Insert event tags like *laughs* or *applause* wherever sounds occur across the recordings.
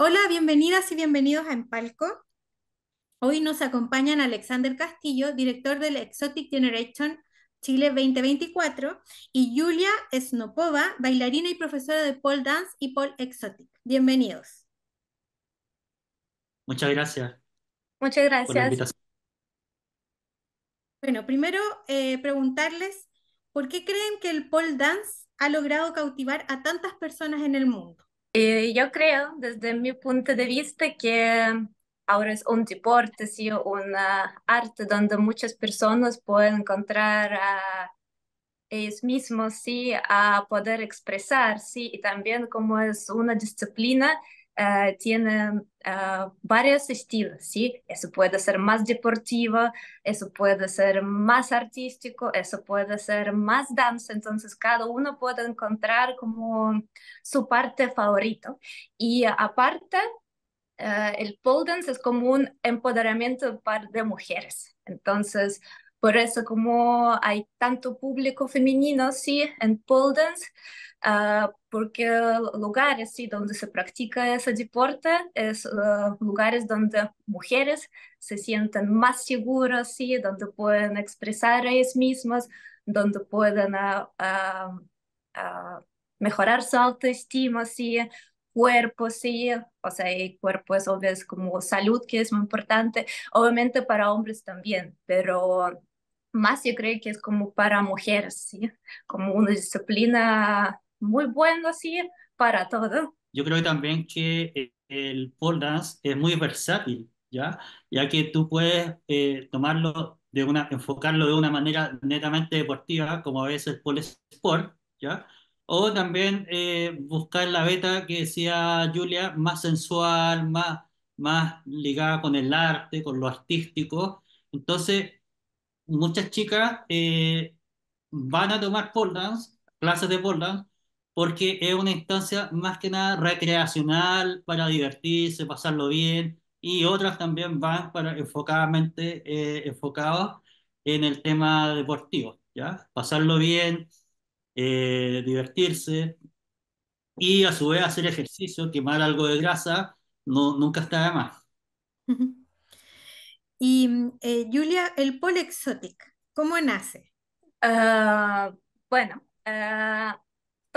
Hola, bienvenidas y bienvenidos a Empalco. Hoy nos acompañan Alexander Castillo, director del Exotic Generation Chile 2024, y Julia Snopova, bailarina y profesora de pole dance y pole exotic. Bienvenidos. Muchas gracias. Muchas gracias. Bueno, primero eh, preguntarles, ¿por qué creen que el pole dance ha logrado cautivar a tantas personas en el mundo? Eh, yo creo, desde mi punto de vista, que ahora es un deporte, sí, un ah, arte donde muchas personas pueden encontrar a ellos mismos, sí, a poder expresar, y también como es una disciplina eh, tiene eh, varios estilos, ¿sí? Eso puede ser más deportivo, eso puede ser más artístico, eso puede ser más danza, entonces cada uno puede encontrar como su parte favorito. Y aparte, eh, el pole dance es como un empoderamiento para de mujeres, entonces... Por eso como hay tanto público femenino, sí, en pole dance, Ah, porque lugares ¿sí? donde se practica ese deporte es ah, lugares donde mujeres se sienten más seguras, ¿sí? donde pueden expresar a ellas mismas, donde pueden ah, mejorar su autoestima, ¿sí? cuerpo, sí, o sea, el cuerpo es como salud que es muy importante, obviamente para hombres también, pero más yo creo que es como para mujeres, ¿sí? como una disciplina muy bueno así para todo. Yo creo también que eh, el pole dance es muy versátil, ¿ya? Ya que tú puedes eh, tomarlo de una, enfocarlo de una manera netamente deportiva, como a veces el pole sport, ¿ya? O también eh, buscar la beta que decía Julia, más sensual, más, más ligada con el arte, con lo artístico. Entonces, muchas chicas van a tomar pole dance, clases de pole dance, porque es una instancia más que nada recreacional para divertirse, pasarlo bien, y otras también van para enfocadamente eh, enfocadas en el tema deportivo, ¿ya? Pasarlo bien, eh, divertirse y a su vez hacer ejercicio, quemar algo de grasa, no, nunca está de más. *laughs* Y eh, Julia, el pole exotic, ¿cómo nace? Ah, bueno, ah,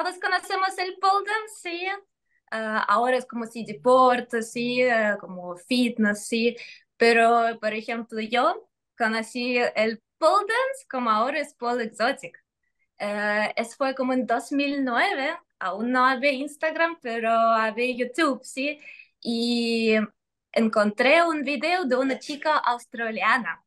todos conocemos el pole dance, sí. Ah, ahora es como si deporte, sí, ah, como fitness, sí. Pero, por ejemplo, yo conocí el pole dance como ahora es pole exotic. Eh, eso es fue como en 2009, aún no había Instagram, pero había YouTube, sí. Y encontré un video de una chica australiana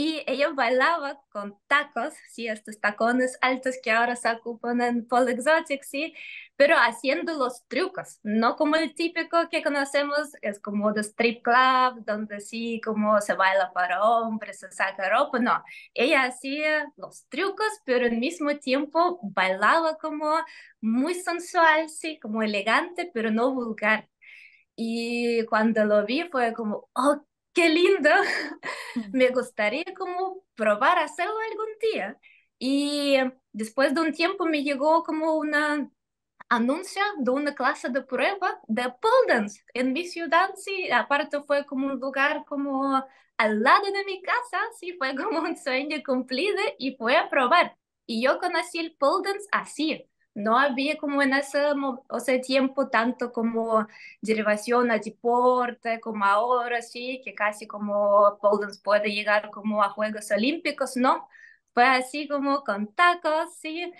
y ella bailaba con tacos, sí, estos tacones altos que ahora se ocupan en Paul Exotic, sí, pero haciendo los trucos, no como el típico que conocemos, es como de strip club, donde sí, como se baila para hombres, se saca ropa, no. Ella hacía los trucos, pero al mismo tiempo bailaba como muy sensual, sí, como elegante, pero no vulgar. Y cuando lo vi fue como, oh, qué lindo. *laughs* *laughs* me gustaría como probar hacerlo algún día. Y después de un tiempo me llegó como una anuncio de una clase de prueba de pole dance en mi ciudad, sí, aparte fue como un lugar como al lado de mi casa, sí, fue como un sueño cumplido y fue a probar. Y yo conocí el pole dance así, no había como en ese, o tiempo tanto como derivación a deporte, como ahora, sí, que casi como podemos puede llegar como a Juegos Olímpicos, ¿no? Fue así como con tacos, sí,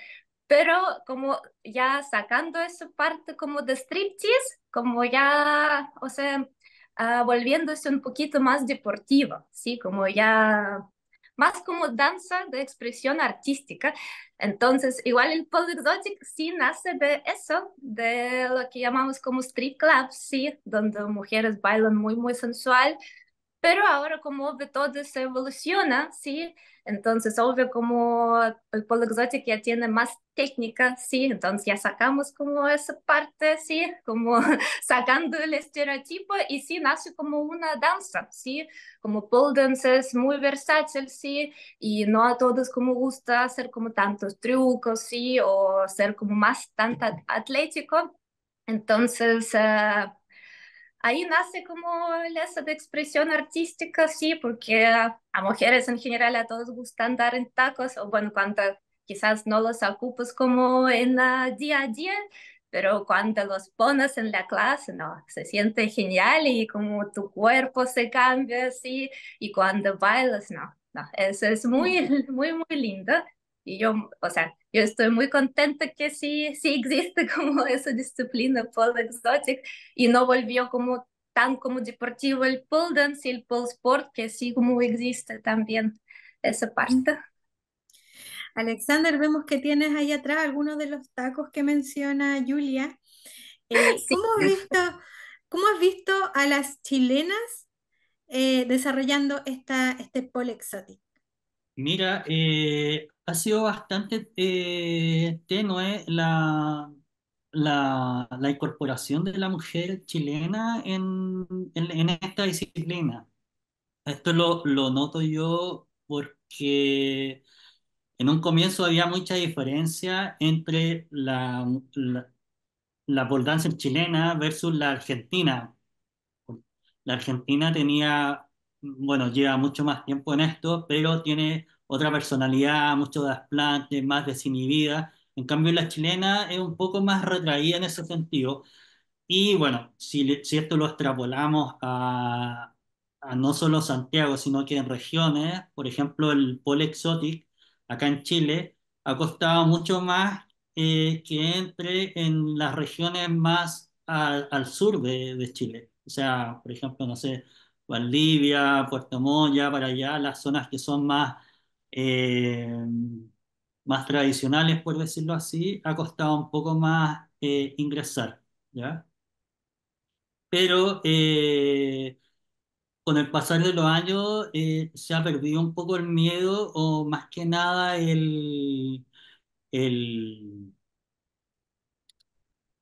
pero como ya sacando esa parte como de striptease, como ya, o sea, ah, volviéndose un poquito más deportiva, sí, como ya más como danza de expresión artística. Entonces, igual el polyrhythmic sí nace de eso, de lo que llamamos como street club, donde mujeres bailan muy, muy sensual, pero ahora como obvio todo se evoluciona, ¿sí? Entonces obvio como el polo exótico ya tiene más técnica, ¿sí? Entonces ya sacamos como esa parte, ¿sí? Como *laughs* sacando el estereotipo y sí nace como una danza, ¿sí? Como pole dance es muy versátil, ¿sí? Y no a todos como gusta hacer como tantos trucos, ¿sí? O ser como más tanta atlético. Entonces... Eh, ahí nace como esa de expresión artística, sí, porque a mujeres en general a todos gusta andar en tacos, o bueno, cuando quizás no los ocupas como en la día a día, pero cuando los pones en la clase, no, se siente genial y como tu cuerpo se cambia sí, y cuando bailas, no, no, eso es muy, muy, muy lindo. Y yo, o sea, yo estoy muy contenta que sí, sí existe *laughs* como esa disciplina pole exotic y no volvió como tan como deportivo el pole dance y el pole sport, que sí como existe también esa parte. Alexander, vemos que tienes ahí atrás algunos de los tacos que menciona Julia. Eh, *laughs* ¿cómo, has visto, ¿Cómo has visto a las chilenas eh, desarrollando esta, este pole exotic? Mira, eh, ha sido bastante eh, tenue la, la, la, incorporación de la mujer chilena en, en, esta disciplina. Esto lo, lo, noto yo porque en un comienzo había mucha diferencia entre la, la, la chilena versus la argentina. La argentina tenía, bueno, lleva mucho más tiempo en esto, pero tiene otra personalidad, mucho desplante, más desinhibida. En cambio, la chilena es un poco más retraída en ese sentido. Y bueno, si, si esto lo extrapolamos a, no solo Santiago, sino que en regiones, por ejemplo, el pole exotic acá en Chile ha costado mucho más eh, que entre en las regiones más al sur de, de Chile. O sea, por ejemplo, no sé, Valdivia, Puerto Moya, para allá, las zonas que son más Em, más tradicionales, por decirlo así, ha costado un poco más eh, ingresar, ¿ya? Pero eh, con el pasar de los años eh, se ha perdido un poco el miedo o más que nada el, el,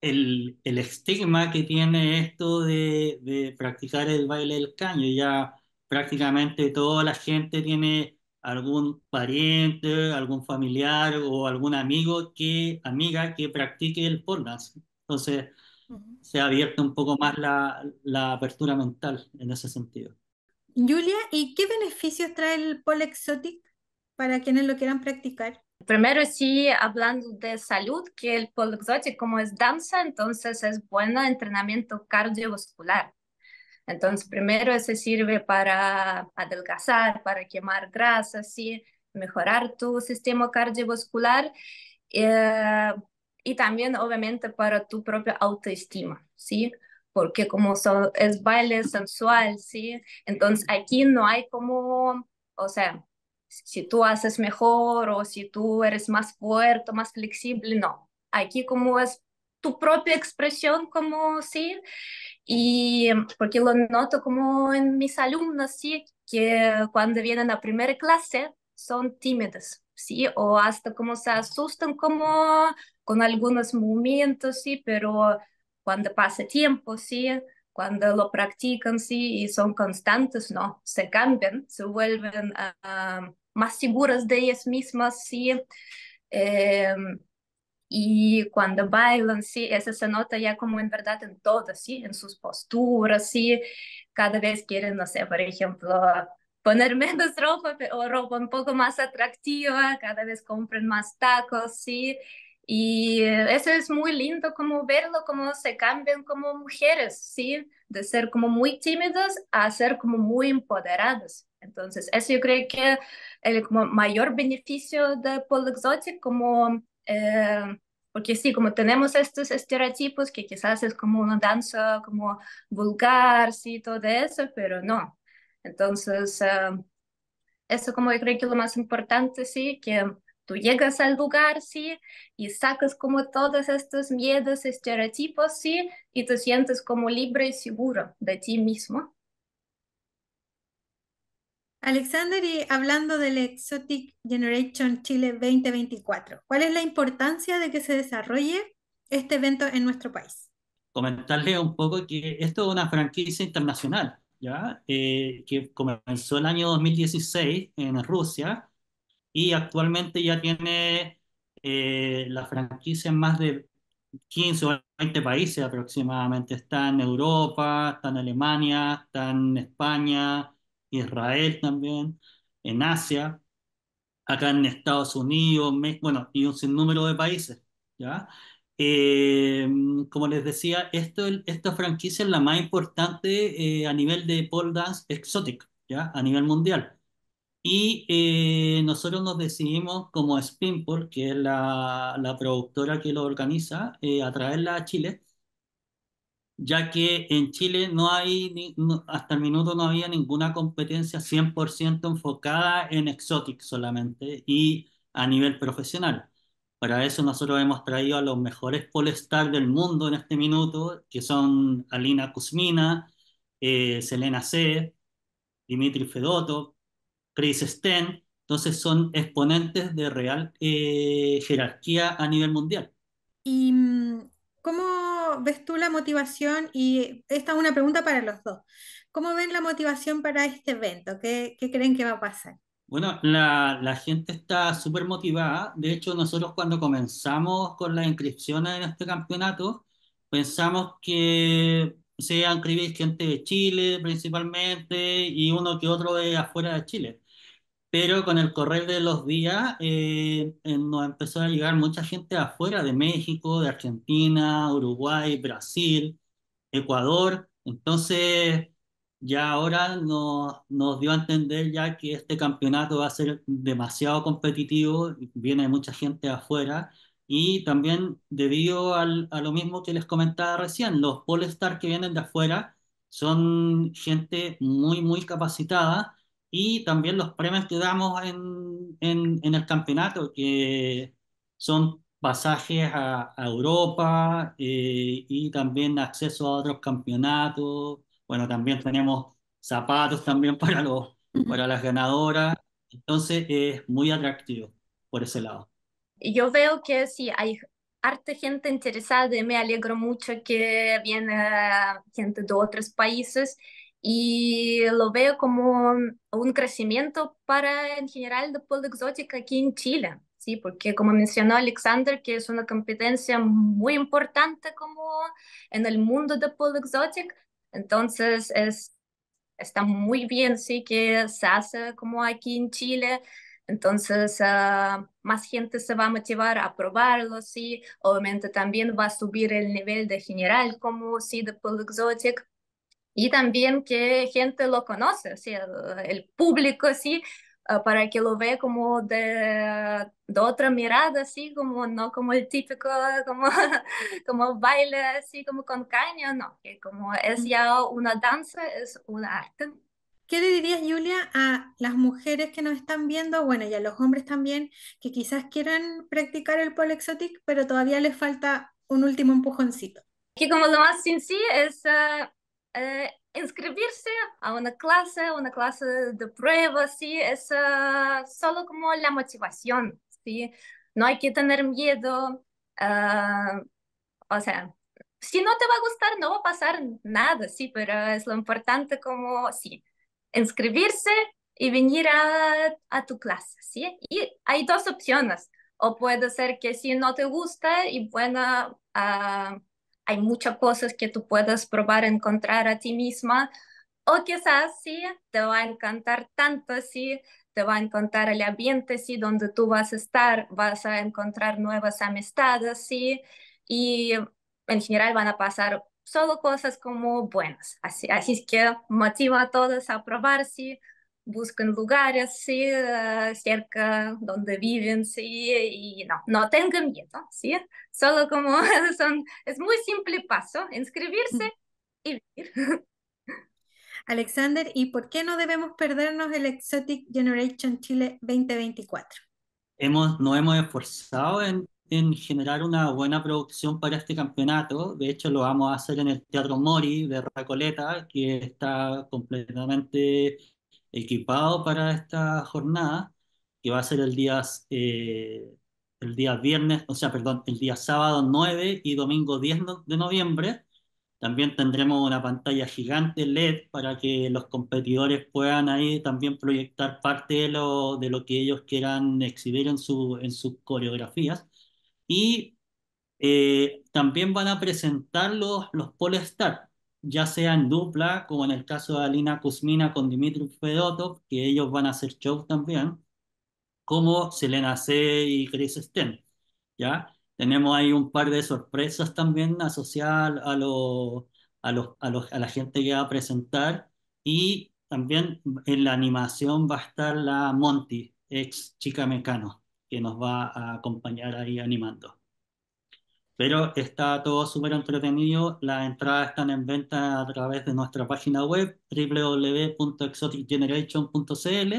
el, el estigma que tiene esto de, de practicar el baile del caño. Ya prácticamente toda la gente tiene algún pariente, algún familiar o algún amigo que, amiga que practique el pornas. Entonces, se abierta un poco más la, apertura mental en ese sentido. Julia, ¿y qué beneficios trae el pole exotic para quienes lo quieran practicar? Primero, sí, hablando de salud, que el pole exotic como es danza, entonces es bueno entrenamiento cardiovascular. Entonces, primero se sirve para adelgazar, para quemar grasa, ¿sí? mejorar tu sistema cardiovascular eh, y también, obviamente, para tu propia autoestima, ¿sí? Porque como es baile sensual, ¿sí? Entonces, aquí no hay como, o sea, si tú haces mejor o si tú eres más fuerte, más flexible, no. Aquí como es tu propia expresión como sí, y em, porque lo noto como en mis alumnos, sí, que cuando vienen a primera clase son tímidos, sí, o hasta como se asustan como con algunos momentos sí, pero cuando pasa tiempo, sí, cuando lo practican, sí, y son constantes, no, se cambian, se vuelven ah, ah, más seguras de ellas mismas, sí. Em, y cuando bailan, sí, eso se nota ya como en verdad en todas, sí, en sus posturas, sí, cada vez quieren, no sé, por ejemplo, poner menos *laughs* ropa o ropa un poco más atractiva, cada vez compran más tacos, sí, y eso es muy lindo como verlo, como se cambian como mujeres, sí, de ser como muy tímidas a ser como muy empoderadas. Entonces, eso yo creo que el mayor beneficio de Exotic, como Em, porque sí, como tenemos estos estereotipos que quizás es como una danza como vulgar, sí, todo eso, pero no. Entonces, em, eso como yo creo que lo más importante, sí, que tú llegas al lugar, sí, y sacas como todos estos miedos, estereotipos, sí, y te sientes como libre y seguro de ti mismo. Alexander, y hablando del Exotic Generation Chile 2024, ¿cuál es la importancia de que se desarrolle este evento en nuestro país? Comentarle un poco que esto es una franquicia internacional, ¿ya? Eh, que comenzó el año 2016 en Rusia y actualmente ya tiene eh, la franquicia en más de 15 o 20 países aproximadamente. Está en Europa, está en Alemania, está en España, Israel también, en Asia, acá en Estados Unidos, bueno, y un sinnúmero de países, ¿ya? Eh, como les decía, esto, esta franquicia es la más importante eh, a nivel de pole dance exótico, ¿ya? A nivel mundial. Y eh, nosotros nos decidimos como Spinport, que es la, la productora que lo organiza, a traerla a Chile ya que en Chile no hay, hasta el minuto no había ninguna competencia 100% enfocada en Exotic solamente y a nivel profesional. Para eso nosotros hemos traído a los mejores polestar del mundo en este minuto, que son Alina Kuzmina, eh, Selena C., Dimitri Fedoto Chris Sten. Entonces son exponentes de real eh, jerarquía a nivel mundial. ¿Y mm, cómo ves tú la motivación? Y esta es una pregunta para los dos. ¿Cómo ven la motivación para este evento? ¿Qué, creen que va a pasar? Bueno, la, gente está súper motivada. De hecho, nosotros cuando comenzamos con las inscripciones en este campeonato, pensamos que se iba inscribir gente de Chile principalmente y uno que otro de afuera de Chile pero con el correr de los días eh, eh, nos empezó a llegar mucha gente afuera de México, de Argentina, Uruguay, Brasil, Ecuador. Entonces, ya ahora nos, nos dio a entender ya que este campeonato va a ser demasiado competitivo, viene mucha gente afuera. Y también debido a lo mismo que les comentaba recién, los Polestar que vienen de afuera son gente muy, muy capacitada y también los premios que damos en, en, el campeonato, que son pasajes a, Europa eh, y también acceso a otros campeonatos. Bueno, también tenemos zapatos también *laughs* para, los, para las ganadoras. Entonces es muy atractivo por ese lado. Yo veo que sí, hay harta gente interesada. Me alegro mucho que viene ah, gente de otros países y lo veo como un crecimiento para en general de pool exótica aquí en Chile, ¿sí? porque como mencionó Alexander, que es una competencia muy importante como en el mundo de pool exotic entonces es, está muy bien ¿sí? que se hace como aquí en Chile. Entonces, ah, más gente se va a motivar a probarlo, sí. Obviamente también va a subir el nivel de general como sí de pool exotic y también que gente lo conoce, el público, sí, ah, para que lo vea como de, otra mirada, así como no como el típico, *laughs* como, como baile, así como con caña, no, que como es mm. ya una danza, es un arte. ¿Qué dirías, Julia, a las mujeres que nos están viendo, bueno, y a los hombres también, que quizás quieran practicar el polexotic, pero todavía les falta un último empujoncito? Que como lo más sí es ah, eh, inscribirse a una clase, una clase de prueba, sí, es ah, solo como la motivación, sí, no hay que tener miedo, ah, o sea, si no te va a gustar, no va a pasar nada, sí, pero es lo importante como, sí, inscribirse y venir a, a tu clase, sí, y hay dos opciones, o puede ser que si no te gusta y bueno ah, hay muchas cosas que tú puedes probar, encontrar a ti misma, o quizás sí, te va a encantar tanto, sí, te va a encontrar el ambiente, sí, donde tú vas a estar, vas a encontrar nuevas amistades, sí, y en general van a pasar solo cosas como buenas. Así, así es que motiva a todos a probar, sí, Busquen lugares ah, cerca donde viven, ¿sí? y no, no tengan miedo, ¿sí? solo como *laughs* son, es muy simple paso, inscribirse y vivir. Alexander, ¿y por qué no debemos perdernos el Exotic Generation Chile 2024? Hemos, no hemos esforzado en, en generar una buena producción para este campeonato. De hecho, lo vamos a hacer en el Teatro Mori de Racoleta, que está completamente equipado para esta jornada, que va a ser el día, eh, el día viernes, o sea, perdón, el día sábado 9 y domingo 10 de noviembre. También tendremos una pantalla gigante LED para que los competidores puedan ahí también proyectar parte de lo, de lo que ellos quieran exhibir en, su, en sus coreografías. Y eh, también van a presentar los, los Polestar, ya sea en dupla, como en el caso de Alina Kuzmina con Dimitri Fedotov, que ellos van a hacer shows también, como Selena C y Chris Sten. ¿ya? Tenemos ahí un par de sorpresas también asociadas a, lo, a, los a, a la gente que va a presentar y también en la animación va a estar la Monty, ex chica mecano, que nos va a acompañar ahí animando. Pero está todo súper entretenido. Las entradas están en venta a través de nuestra página web www.exoticgeneration.cl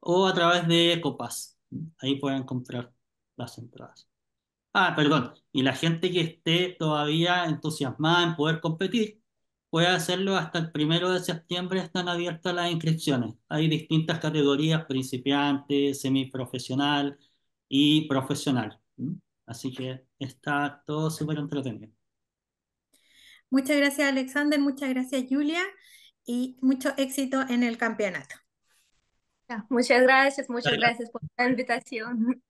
o a través de Copas. Ahí pueden comprar las entradas. Ah, perdón. Y la gente que esté todavía entusiasmada en poder competir, puede hacerlo hasta el primero de septiembre. Están abiertas las inscripciones. Hay distintas categorías: principiante, semiprofesional y profesional. ¿Mm? Así que Está todo súper entretenido. Muchas gracias Alexander, muchas gracias Julia y mucho éxito en el campeonato. Muchas gracias, muchas gracias por la invitación.